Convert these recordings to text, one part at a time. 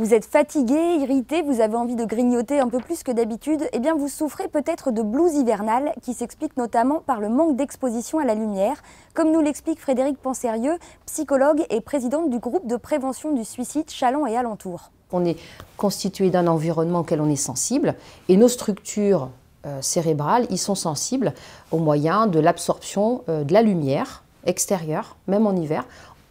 Vous êtes fatigué, irrité, vous avez envie de grignoter un peu plus que d'habitude, eh bien vous souffrez peut-être de blues hivernales qui s'explique notamment par le manque d'exposition à la lumière, comme nous l'explique Frédéric Pansérieux, psychologue et présidente du groupe de prévention du suicide Chaland et alentour. On est constitué d'un environnement auquel on est sensible et nos structures euh, cérébrales y sont sensibles au moyen de l'absorption euh, de la lumière extérieure, même en hiver,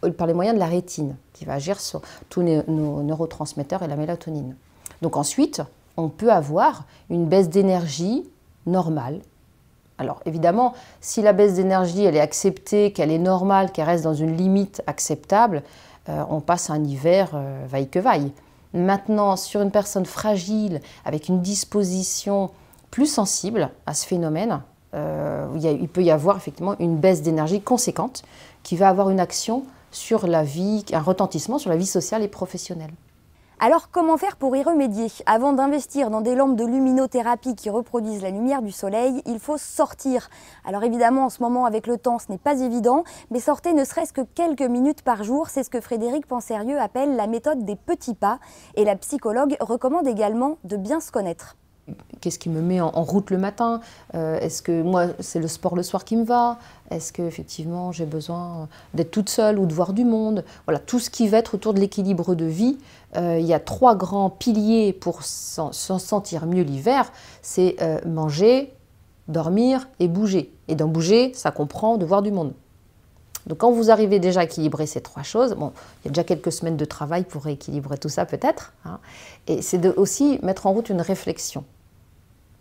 euh, par les moyens de la rétine, qui va agir sur tous nos, neurotransmetteurs et la mélatonine. Donc ensuite, on peut avoir une baisse d'énergie normale. Alors évidemment, si la baisse d'énergie, elle est acceptée, qu'elle est normale, qu'elle reste dans une limite acceptable, euh, on passe un hiver euh, vaille que vaille. Maintenant, sur une personne fragile, avec une disposition plus sensible à ce phénomène, il, peut y avoir effectivement une baisse d'énergie conséquente qui va avoir une action sur la vie, un retentissement sur la vie sociale et professionnelle. Alors comment faire pour y remédier Avant d'investir dans des lampes de luminothérapie qui reproduisent la lumière du soleil, il faut sortir. Alors évidemment en ce moment avec le temps ce n'est pas évident, mais sortez ne serait-ce que quelques minutes par jour, c'est ce que Frédéric Pansérieux appelle la méthode des petits pas et la psychologue recommande également de bien se connaître qu'est-ce qui me met en, route le matin euh, Est-ce que moi, c'est le sport le soir qui me va Est-ce que effectivement j'ai besoin d'être toute seule ou de voir du monde Voilà, tout ce qui va être autour de l'équilibre de vie. Euh, il y a trois grands piliers pour s'en sentir mieux l'hiver. C'est euh, manger, dormir et bouger. Et d'en bouger, ça comprend de voir du monde. Donc quand vous arrivez déjà à équilibrer ces trois choses, il y a déjà quelques semaines de travail pour rééquilibrer tout ça peut-être, hein, et c'est aussi mettre en route une réflexion.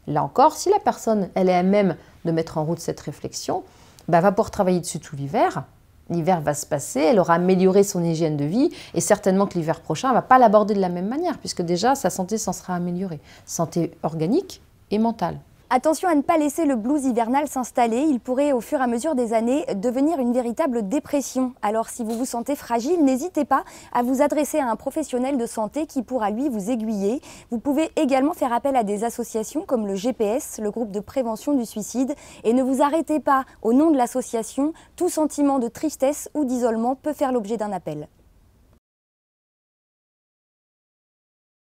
Là encore, si la personne, elle est à même de mettre en route cette réflexion, bah, va pouvoir travailler dessus tout l'hiver. L'hiver va se passer, elle aura amélioré son hygiène de vie et certainement que l'hiver prochain, ne va pas l'aborder de la même manière puisque déjà sa santé s'en sera améliorée. Santé organique et mentale. Attention à ne pas laisser le blues hivernal s'installer, il pourrait au fur et à mesure des années devenir une véritable dépression. Alors si vous vous sentez fragile, n'hésitez pas à vous adresser à un professionnel de santé qui pourra lui vous aiguiller. Vous pouvez également faire appel à des associations comme le GPS, le groupe de prévention du suicide. Et ne vous arrêtez pas au nom de l'association, tout sentiment de tristesse ou d'isolement peut faire l'objet d'un appel.